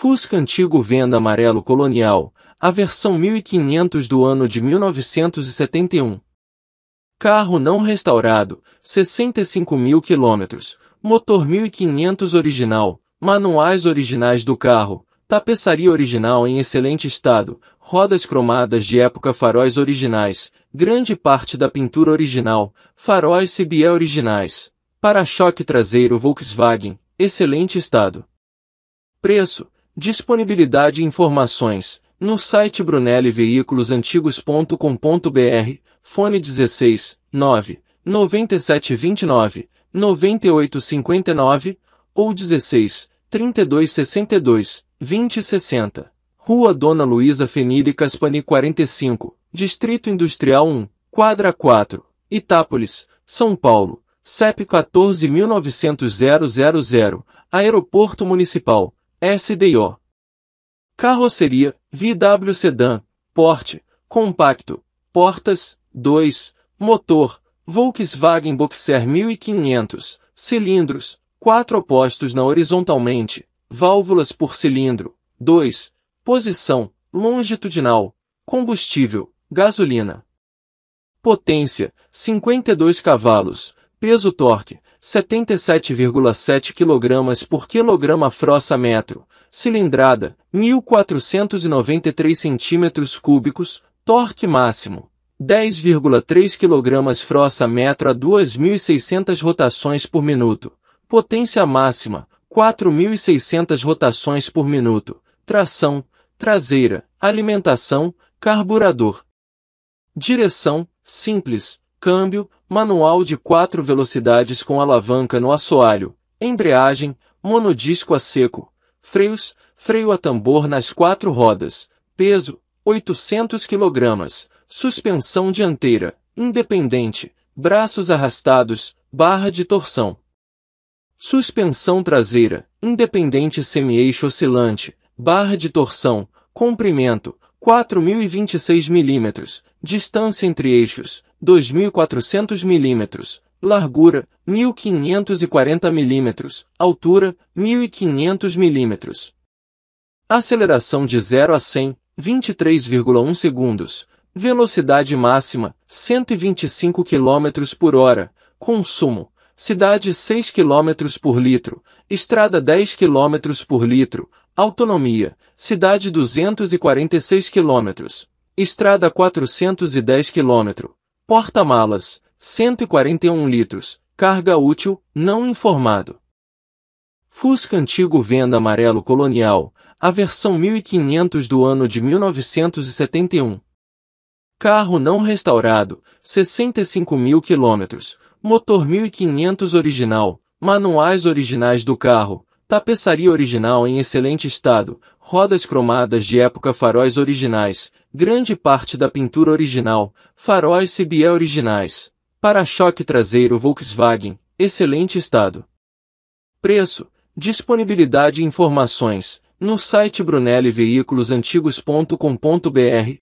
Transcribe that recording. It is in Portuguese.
Fusca antigo venda amarelo colonial, a versão 1500 do ano de 1971. Carro não restaurado, 65 mil quilômetros, motor 1500 original, manuais originais do carro, tapeçaria original em excelente estado, rodas cromadas de época faróis originais, grande parte da pintura original, faróis CBE originais, para-choque traseiro Volkswagen, excelente estado. Preço, Disponibilidade e informações no site brunelliveiculosantigos.com.br, fone 16 9 9729 9859 ou 16 3262 2060. Rua Dona Luísa Fenile Caspani 45, Distrito Industrial 1, quadra 4, Itápolis, São Paulo. CEP 14.900.000, Aeroporto Municipal, SDO. Carroceria, VW Sedan, porte, compacto, portas, 2, motor, Volkswagen Boxer 1500, cilindros, 4 opostos na horizontalmente, válvulas por cilindro, 2, posição, longitudinal, combustível, gasolina. Potência, 52 cavalos, peso torque, 77,7 kg por quilograma frossa metro, cilindrada, 1.493 cm cúbicos, torque máximo, 10,3 kg frossa metro a 2.600 rotações por minuto, potência máxima, 4.600 rotações por minuto, tração, traseira, alimentação, carburador. Direção, simples, câmbio, manual de quatro velocidades com alavanca no assoalho, embreagem, monodisco a seco, freios, freio a tambor nas quatro rodas, peso, 800 kg, suspensão dianteira, independente, braços arrastados, barra de torção. Suspensão traseira, independente semi-eixo oscilante, barra de torção, comprimento, 4.026 mm, distância entre eixos, 2.400 mm, largura, 1.540 mm, altura, 1.500 mm. Aceleração de 0 a 100, 23,1 segundos. Velocidade máxima, 125 km por hora. Consumo, cidade 6 km por litro, estrada 10 km por litro, autonomia, cidade 246 km, estrada 410 km, Porta-malas, 141 litros, carga útil, não informado. Fusca antigo venda amarelo colonial, a versão 1500 do ano de 1971. Carro não restaurado, 65 mil quilômetros, motor 1500 original, manuais originais do carro, Tapeçaria original em excelente estado, rodas cromadas de época faróis originais, grande parte da pintura original, faróis CBE originais. Para-choque traseiro Volkswagen, excelente estado. Preço, disponibilidade e informações, no site brunelliveículosantigos.com.br,